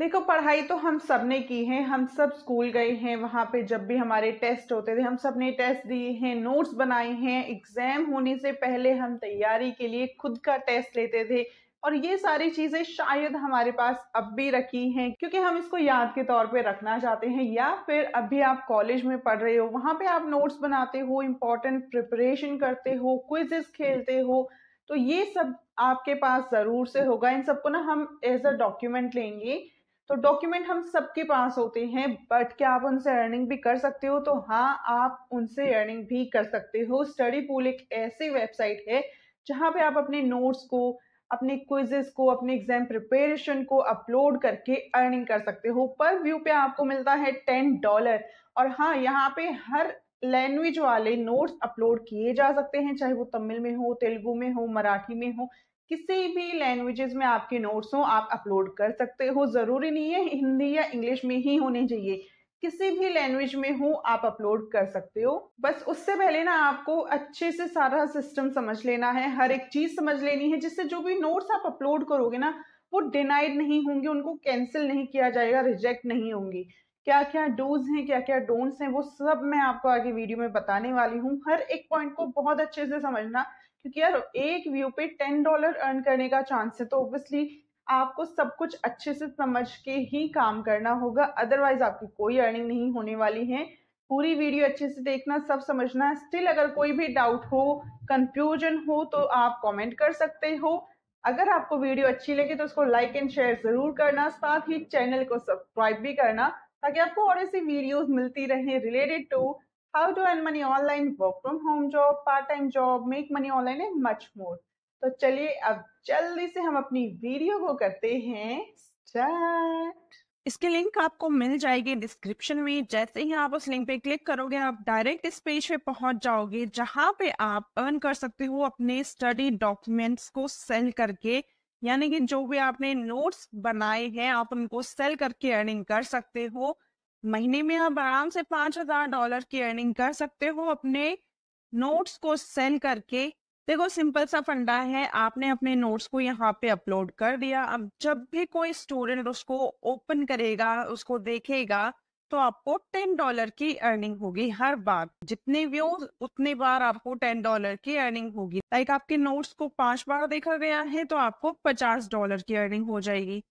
देखो पढ़ाई तो हम सब ने की है हम सब स्कूल गए हैं वहाँ पे जब भी हमारे टेस्ट होते थे हम सब ने टेस्ट दिए हैं नोट्स बनाए हैं एग्ज़ाम होने से पहले हम तैयारी के लिए खुद का टेस्ट लेते थे और ये सारी चीज़ें शायद हमारे पास अब भी रखी हैं क्योंकि हम इसको याद के तौर पे रखना चाहते हैं या फिर अभी आप कॉलेज में पढ़ रहे हो वहाँ पे आप नोट्स बनाते हो इम्पोर्टेंट प्रिपरेशन करते हो क्विजेस खेलते हो तो ये सब आपके पास ज़रूर से होगा इन सबको ना हम एज अ डॉक्यूमेंट लेंगे तो डॉक्यूमेंट हम सबके पास होते हैं बट क्या आप उनसे अर्निंग भी कर सकते हो तो हाँ आप उनसे अर्निंग भी कर सकते हो स्टडी पूल एक ऐसी वेबसाइट है जहाँ पे आप अपने नोट्स को अपने क्विजेस को अपने एग्जाम प्रिपरेशन को अपलोड करके अर्निंग कर सकते हो पर व्यू पे आपको मिलता है टेन डॉलर और हाँ यहाँ पे हर लैंग्वेज वाले नोट्स अपलोड किए जा सकते हैं चाहे वो तमिल में हो तेलुगु में हो मराठी में हो किसी भी लैंग्वेजेस में आपके नोट्स हो आप अपलोड कर सकते हो ज़रूरी नहीं है हिंदी या इंग्लिश में ही होने चाहिए किसी भी लैंग्वेज में हो आप अपलोड कर सकते हो बस उससे पहले ना आपको अच्छे से सारा सिस्टम समझ लेना है हर एक चीज़ समझ लेनी है जिससे जो भी नोट्स आप अपलोड करोगे ना वो डिनाइड नहीं होंगे उनको कैंसिल नहीं किया जाएगा रिजेक्ट नहीं होंगे क्या क्या डूज हैं क्या क्या डोंट्स हैं वो सब मैं आपको आगे वीडियो में बताने वाली हूँ हर एक पॉइंट को बहुत अच्छे से समझना क्योंकि यार एक व्यू पे टेन डॉलर अर्न करने का चांस है तो ऑब्वियसली आपको सब कुछ अच्छे से समझ के ही काम करना होगा अदरवाइज आपकी कोई अर्निंग नहीं होने वाली है पूरी वीडियो अच्छे से देखना सब समझना स्टिल अगर कोई भी डाउट हो कंफ्यूजन हो तो आप कमेंट कर सकते हो अगर आपको वीडियो अच्छी लगे तो उसको लाइक एंड शेयर जरूर करना साथ ही चैनल को सब्सक्राइब भी करना ताकि आपको और ऐसी वीडियोस मिलती रहे related to how to earn money online work from home job part time job make money online and much more तो चलिए अब जल्दी से हम अपनी वीडियो को करते हैं स्टार्ट इसके लिंक आपको मिल जाएगी डिस्क्रिप्शन में जैसे ही आप उस लिंक पे क्लिक करोगे आप डायरेक्ट इस पेज पे पहुंच जाओगे जहां पे आप अर्न कर सकते हो अपने स्टडी डॉक्यूमेंट्स को सेल करके यानी कि जो भी आपने नोट्स बनाए हैं आप उनको सेल करके अर्निंग कर सकते हो महीने में आप आराम से पांच हजार डॉलर की अर्निंग कर सकते हो अपने नोट्स को सेल करके देखो सिंपल सा फंडा है आपने अपने नोट्स को यहाँ पे अपलोड कर दिया अब जब भी कोई स्टूडेंट उसको ओपन करेगा उसको देखेगा तो आपको टेन डॉलर की अर्निंग होगी हर बार जितने व्यूज उतने बार आपको टेन डॉलर की अर्निंग होगी लाइक आपके नोट्स को पांच बार देखा गया है तो आपको पचास डॉलर की अर्निंग हो जाएगी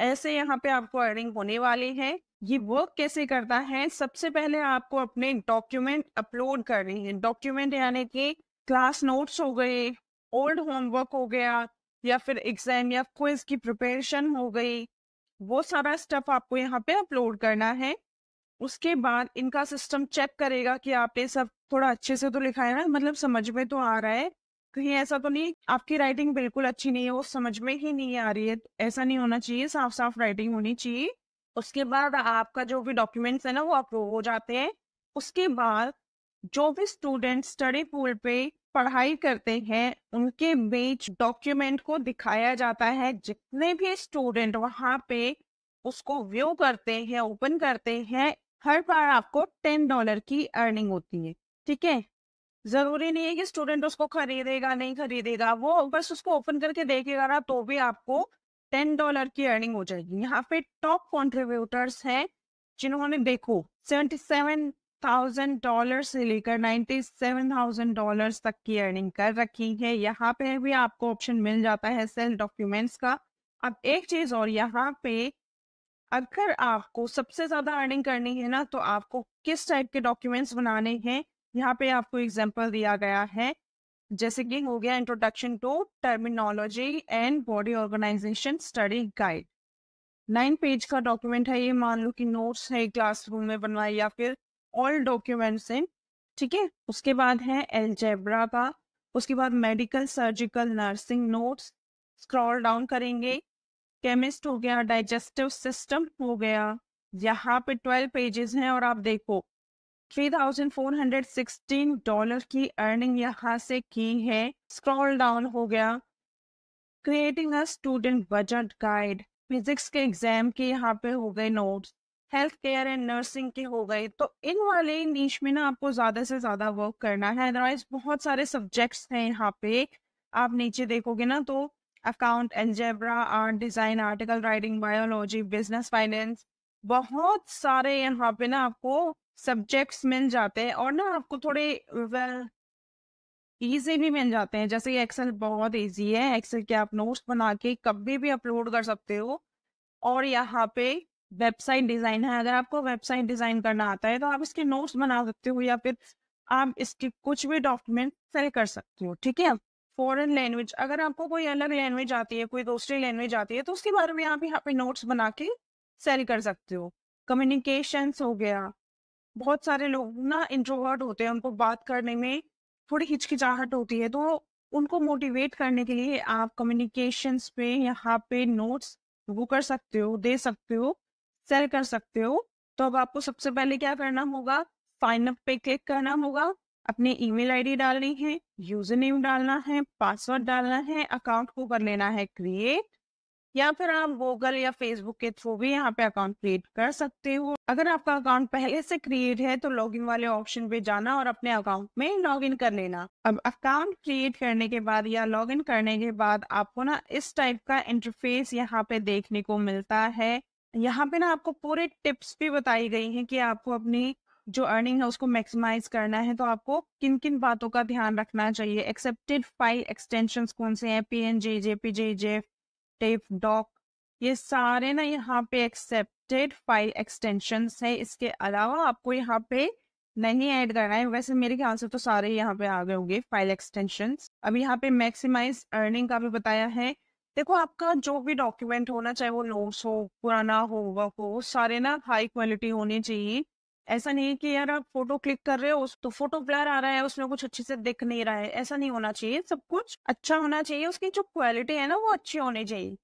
ऐसे यहाँ पे आपको अर्निंग होने वाली है ये वर्क कैसे करता है सबसे पहले आपको अपने डॉक्यूमेंट अपलोड करने हैं डॉक्यूमेंट यानी कि क्लास नोट्स हो गए ओल्ड होमवर्क हो गया या फिर एग्जाम या क्विज की प्रिपरेशन हो गई वो सारा स्टफ आपको यहाँ पे अपलोड करना है उसके बाद इनका सिस्टम चेक करेगा कि आपने सब थोड़ा अच्छे से तो लिखा है ना मतलब समझ में तो आ रहा है कहीं ऐसा तो नहीं आपकी राइटिंग बिल्कुल अच्छी नहीं है वो समझ में ही नहीं आ रही है ऐसा नहीं होना चाहिए साफ साफ राइटिंग होनी चाहिए उसके बाद आपका जो भी डॉक्यूमेंट्स है ना वो अप्रूव हो जाते हैं उसके बाद जो भी स्टूडेंट स्टडी पूल पे पढ़ाई करते हैं उनके बीच डॉक्यूमेंट को दिखाया जाता है जितने भी स्टूडेंट वहाँ पे उसको व्यू करते हैं ओपन करते हैं हर बार आपको टेन डॉलर की अर्निंग होती है ठीक है जरूरी नहीं है कि स्टूडेंट उसको खरीदेगा नहीं खरीदेगा वो बस उसको ओपन करके देखेगा ना तो भी आपको टेन डॉलर की अर्निंग हो जाएगी यहाँ पे टॉप कॉन्ट्रीब्यूटर्स हैं जिन्होंने देखो सेवेंटी सेवन थाउजेंड डॉलर से लेकर नाइन्टी सेवन थाउजेंड डॉलर तक की अर्निंग कर रखी है यहाँ पे भी आपको ऑप्शन मिल जाता है सेल डॉक्यूमेंट्स का अब एक चीज और यहाँ पे अगर आपको सबसे ज्यादा अर्निंग करनी है ना तो आपको किस टाइप के डॉक्यूमेंट्स बनाने हैं यहाँ पे आपको एग्जाम्पल दिया गया है जैसे कि हो गया introduction to terminology and body organization study guide nine page का डॉक्यूमेंट है ये मान लो कि नोट्स है क्लासरूम में बनवाए या फिर ऑल डॉक्यूमेंट्स हैं ठीक है उसके बाद है एलजेब्रा का उसके बाद medical surgical nursing notes scroll down करेंगे केमिस्ट हो गया डाइजेस्टिव सिस्टम हो गया यहाँ पे ट्वेल्व पेजेस हैं और आप देखो 3,416 डॉलर की अर्निंग यहाँ से की है स्क्रॉल डाउन हो गया creating a student budget guide physics के एग्जाम के यहाँ पे हो गए notes health care and nursing के हो गए तो इन वाले नीच में ना आपको ज़्यादा से ज़्यादा वर्क करना है अदरवाइज बहुत सारे सब्जेक्ट्स हैं यहाँ पे आप नीचे देखोगे ना तो account algebra art design article writing biology business finance बहुत सारे यहाँ पे ना आपको सब्जेक्ट्स मिल जाते हैं और ना आपको थोड़े वेल ईजी भी मिल जाते हैं जैसे एक्सेल बहुत ईजी है एक्सेल के आप नोट्स बना के कभी भी अपलोड कर सकते हो और यहाँ पे वेबसाइट डिज़ाइन है अगर आपको वेबसाइट डिज़ाइन करना आता है तो आप इसके नोट्स बना सकते हो या फिर आप इसके कुछ भी डॉक्यूमेंट सेल कर सकते हो ठीक है फॉरेन लैंग्वेज अगर आपको कोई अलग लैंग्वेज आती है कोई दूसरी लैंग्वेज आती है तो उसके बारे में आप यहाँ पे नोट्स बना के सेल कर सकते हो कम्युनिकेशंस हो गया बहुत सारे लोग ना इंट्रोवर्ट होते हैं उनको बात करने में थोड़ी हिचकिचाहट होती है तो उनको मोटिवेट करने के लिए आप कम्युनिकेशंस पे यहाँ पे नोट्स वो कर सकते हो दे सकते हो सेल कर सकते हो तो अब आपको सबसे पहले क्या करना होगा साइन अप पे क्लिक करना होगा अपनी ईमेल आईडी डालनी है यूजर नेम डालना है पासवर्ड डालना है अकाउंट को कर लेना है क्रिएट या फिर आप गूगल या फेसबुक के थ्रू भी यहाँ पे अकाउंट क्रिएट कर सकते हो अगर आपका अकाउंट पहले से क्रिएट है तो लॉगिन वाले ऑप्शन पे जाना और अपने अकाउंट में लॉग इन कर लेना अब अकाउंट क्रिएट करने के बाद या लॉग इन करने के बाद आपको ना इस टाइप का इंटरफेस यहाँ पे देखने को मिलता है यहाँ पे ना आपको पूरे टिप्स भी बताई गई है कि आपको अपनी जो अर्निंग है उसको मैक्सिमाइज करना है तो आपको किन किन बातों का ध्यान रखना चाहिए एक्सेप्टेड फाइल एक्सटेंशन कौन से हैं P N J J P J J tape doc ये सारे ना यहाँ पे एक्सेप्टेड फाइल एक्सटेंशन है इसके अलावा आपको यहाँ पे नहीं ऐड करना है वैसे मेरे ख्याल से तो सारे यहाँ पे आ गए होंगे फाइल एक्सटेंशन अब यहाँ पे मैक्सिमाइज अर्निंग का भी बताया है देखो आपका जो भी डॉक्यूमेंट होना चाहे वो नोट्स हो पुराना हो वर्क हो सारे ना हाई क्वालिटी होने चाहिए ऐसा नहीं कि यार आप फोटो क्लिक कर रहे हो तो फोटो ब्लर आ रहा है उसमें कुछ अच्छे से दिख नहीं रहा है ऐसा नहीं होना चाहिए सब कुछ अच्छा होना चाहिए उसकी जो क्वालिटी है ना वो अच्छी होनी चाहिए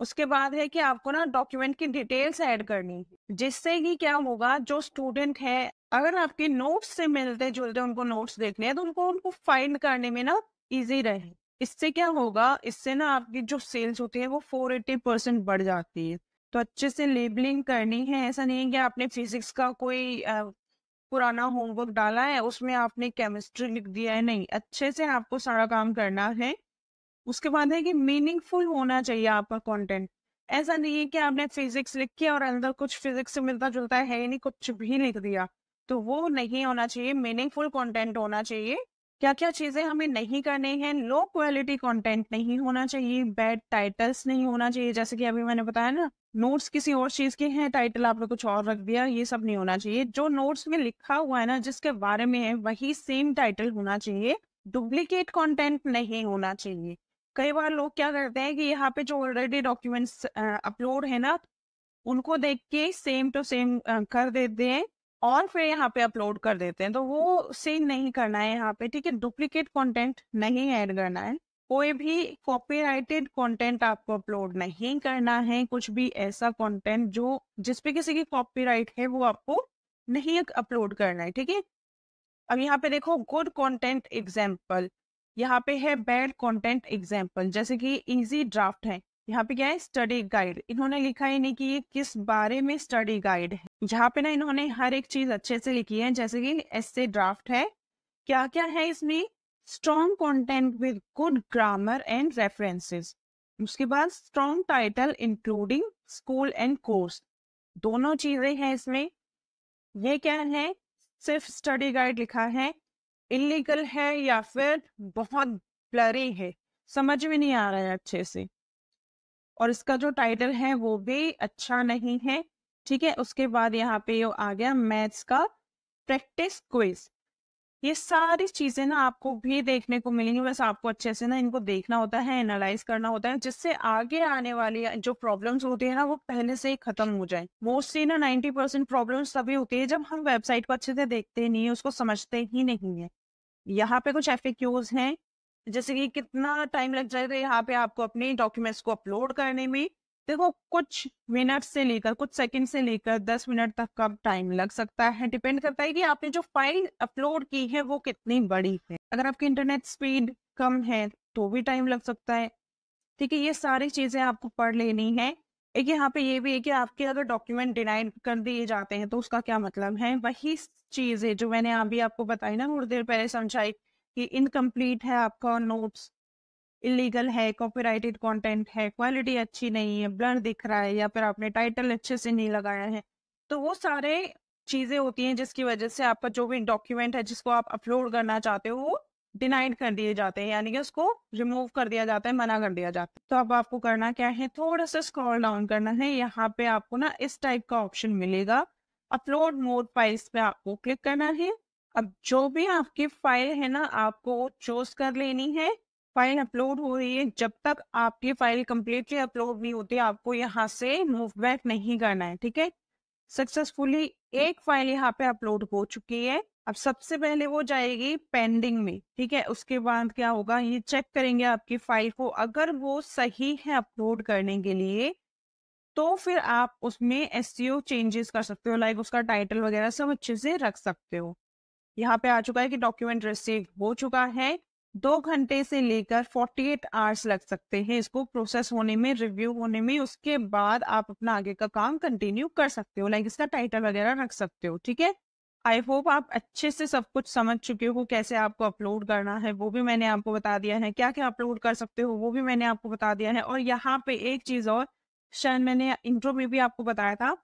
उसके बाद है कि आपको ना डॉक्यूमेंट की डिटेल्स ऐड करनी जिससे कि क्या होगा जो स्टूडेंट है अगर आपके नोट्स से मिलते जुलते उनको नोट्स देखने हैं तो उनको उनको फाइंड करने में ना इजी रहे इससे क्या होगा इससे ना आपकी जो सेल्स होती है वो फोर एट्टी परसेंट बढ़ जाती है तो अच्छे से लेबलिंग करनी है ऐसा नहीं है कि आपने फिजिक्स का कोई आ, पुराना होमवर्क डाला है उसमें आपने केमिस्ट्री लिख दिया है नहीं अच्छे से आपको सारा काम करना है उसके बाद है कि मीनिंगफुल होना चाहिए आपका कंटेंट ऐसा नहीं है कि आपने फिजिक्स लिख किया और अंदर कुछ फिजिक्स से मिलता जुलता है ही नहीं कुछ भी लिख दिया तो वो नहीं होना चाहिए मीनिंगफुल कंटेंट होना चाहिए क्या क्या चीज़ें हमें नहीं करनी है लो क्वालिटी कंटेंट नहीं होना चाहिए बैड टाइटल्स नहीं होना चाहिए जैसे कि अभी मैंने बताया ना नोट्स किसी और चीज के हैं टाइटल आपने कुछ और रख दिया ये सब नहीं होना चाहिए जो नोट्स में लिखा हुआ है ना जिसके बारे में है वही सेम टाइटल होना चाहिए डुप्लीकेट कंटेंट नहीं होना चाहिए कई बार लोग क्या करते हैं कि यहाँ पे जो ऑलरेडी डॉक्यूमेंट्स अपलोड है ना उनको देख के सेम टू सेम कर देते हैं और फिर यहाँ पे अपलोड कर देते हैं तो वो सेम नहीं करना है यहाँ पे ठीक है डुप्लीकेट कॉन्टेंट नहीं एड करना है कोई भी कॉपीराइटेड कंटेंट आपको अपलोड नहीं करना है कुछ भी ऐसा कंटेंट जो जिसपे किसी की कॉपीराइट है वो आपको नहीं अपलोड करना है ठीक है अब यहाँ पे देखो गुड कंटेंट एग्जाम्पल यहाँ पे है बैड कंटेंट एग्जाम्पल जैसे कि इजी ड्राफ्ट है यहाँ पे क्या है स्टडी गाइड इन्होंने लिखा ही नहीं कि ये किस बारे में स्टडी गाइड है जहाँ पे ना इन्होंने हर एक चीज अच्छे से लिखी है जैसे कि एस ड्राफ्ट है क्या क्या है इसमें strong content with good grammar and references उसके बाद strong title including school and course दोनों चीजें हैं इसमें यह क्या है सिर्फ स्टडी गाइड लिखा है इलीगल है या फिर बहुत ब्लरी है समझ में नहीं आ रहा है अच्छे से और इसका जो टाइटल है वो भी अच्छा नहीं है ठीक है उसके बाद यहाँ पे आ गया मैथ्स का प्रैक्टिस क्विज ये सारी चीजें ना आपको भी देखने को मिलेंगी बस आपको अच्छे से ना इनको देखना होता है एनालाइज करना होता है जिससे आगे आने वाली जो प्रॉब्लम्स होती है ना वो पहले से ही खत्म हो जाए मोस्टली ना नाइन्टी परसेंट प्रॉब्लम तभी होती है जब हम वेबसाइट को अच्छे से देखते नहीं है उसको समझते ही नहीं है यहाँ पे कुछ एफ हैं जैसे कि कितना टाइम लग जाएगा यहाँ पे आपको अपने डॉक्यूमेंट्स को अपलोड करने में देखो कुछ मिनट से लेकर कुछ सेकंड से लेकर दस मिनट तक का टाइम लग सकता है डिपेंड करता है कि आपने जो फाइल अपलोड की है वो कितनी बड़ी है अगर आपकी इंटरनेट स्पीड कम है तो भी टाइम लग सकता है ठीक है ये सारी चीजें आपको पढ़ लेनी है एक यहाँ पे ये भी है कि आपके अगर डॉक्यूमेंट डिनाइड कर दिए जाते हैं तो उसका क्या मतलब है वही चीज है जो मैंने अभी आपको बताई ना थोड़ी देर पहले समझाई कि इनकम्प्लीट है आपका नोट्स इलीगल है कॉपीराइटेड कंटेंट है क्वालिटी अच्छी नहीं है ब्लर दिख रहा है या फिर आपने टाइटल अच्छे से नहीं लगाया है तो वो सारे चीजें होती हैं जिसकी वजह से आपका जो भी डॉक्यूमेंट है जिसको आप अपलोड करना चाहते हो वो डिनाइड कर दिए जाते हैं यानी कि उसको रिमूव कर दिया जाता है मना कर दिया जाता है तो अब आपको करना क्या है थोड़ा सा स्क्रॉल डाउन करना है यहाँ पे आपको ना इस टाइप का ऑप्शन मिलेगा अपलोड मोड फाइल्स पे आपको क्लिक करना है अब जो भी आपकी फाइल है ना आपको चूज कर लेनी है फाइल अपलोड हो रही है जब तक आपकी फाइल कम्प्लीटली अपलोड नहीं होती आपको यहाँ से मूव बैक नहीं करना है ठीक है सक्सेसफुली एक फाइल यहाँ पे अपलोड हो चुकी है अब सबसे पहले वो जाएगी पेंडिंग में ठीक है उसके बाद क्या होगा ये चेक करेंगे आपकी फाइल को अगर वो सही है अपलोड करने के लिए तो फिर आप उसमें एस चेंजेस e कर सकते हो लाइक उसका टाइटल वगैरह सब अच्छे से रख सकते हो यहाँ पे आ चुका है कि डॉक्यूमेंट रिसीव हो चुका है दो घंटे से लेकर 48 आवर्स लग सकते हैं इसको प्रोसेस होने में रिव्यू होने में उसके बाद आप अपना आगे का काम कंटिन्यू कर सकते हो लाइक इसका टाइटल वगैरह रख सकते हो ठीक है आई होप आप अच्छे से सब कुछ समझ चुके हो कैसे आपको अपलोड करना है वो भी मैंने आपको बता दिया है क्या क्या अपलोड कर सकते हो वो भी मैंने आपको बता दिया है और यहाँ पे एक चीज और शायद मैंने इंट्रो में भी आपको बताया था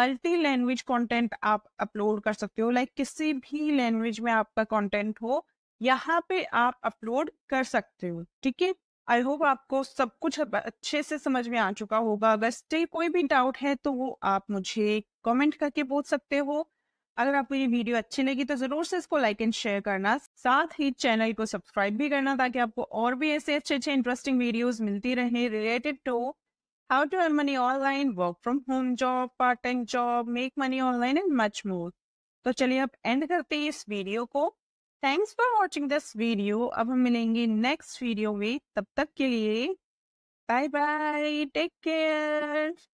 मल्टी लैंग्वेज कंटेंट आप अपलोड कर सकते हो लाइक किसी भी लैंग्वेज में आपका कंटेंट हो यहाँ पे आप अपलोड कर सकते हो ठीक है आई होप आपको सब कुछ अच्छे से समझ में आ चुका होगा अगर स्टे कोई भी डाउट है तो वो आप मुझे कमेंट करके पूछ सकते हो अगर आपको ये वीडियो अच्छी लगी तो जरूर से इसको लाइक एंड शेयर करना साथ ही चैनल को सब्सक्राइब भी करना ताकि आपको और भी ऐसे अच्छे अच्छे इंटरेस्टिंग वीडियोस मिलती रहे related to how to earn money online work from home job part time job make money online and much more तो चलिए आप एंड करते हैं इस वीडियो को thanks for watching this video अब हम मिलेंगे नेक्स्ट वीडियो में तब तक के लिए बाय बाय टेक केयर